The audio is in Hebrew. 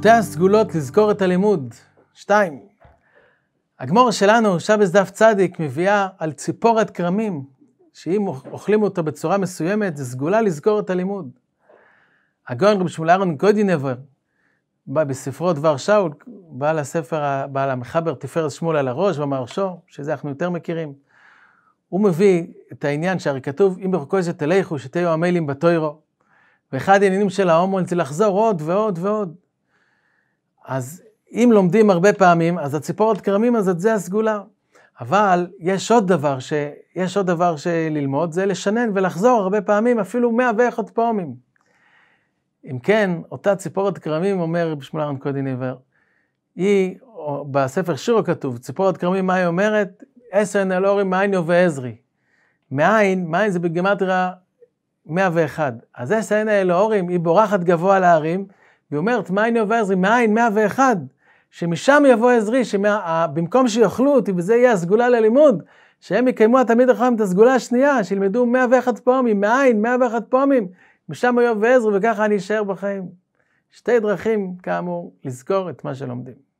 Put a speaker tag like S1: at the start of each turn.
S1: שתי הסגולות לזכור את הלימוד. שתיים. הגמור שלנו, שבס דף צדיק, מביאה על ציפורת כרמים, שאם אוכלים אותה בצורה מסוימת, זו סגולה לזכור את הלימוד. הגאון רבי שמואל אהרון גודינבר, בא בספרו דבר שאול, בעל הספר, בעל המחבר תפארת שמואל על הראש והמרשו, שזה אנחנו יותר מכירים. הוא מביא את העניין שהרי כתוב, אם ברכוזת תלכו שתהיו המיילים בתוירו. ואחד העניינים של ההומואל זה לחזור עוד ועוד ועוד. אז אם לומדים הרבה פעמים, אז הציפורת כרמים הזאת זה הסגולה. אבל יש עוד דבר, ש... יש עוד דבר שללמוד, זה לשנן ולחזור הרבה פעמים, אפילו מאה ואחד פעמים. אם כן, אותה ציפורת כרמים, אומר בשמואלרן קודין עיוור, היא, בספר שירו כתוב, ציפורת כרמים, מה היא אומרת? עשר נלורים מעיינו ועזרי. מאין, מאין זה בגימטרה 101. אז עשר נלורים, היא בורחת גבוה להרים, והיא אומרת, מאין יבוא עזרי? מאין? 101. שמשם יבוא עזרי, שבמקום אה, שיאכלו אותי, וזה יהיה הסגולה ללימוד, שהם יקיימו התלמיד החכם את הסגולה השנייה, שילמדו 101 פעמים, מאין? 101 פעמים, משם יבוא עזרי, וככה אני אשאר בחיים. שתי דרכים, כאמור, לזכור את מה שלומדים.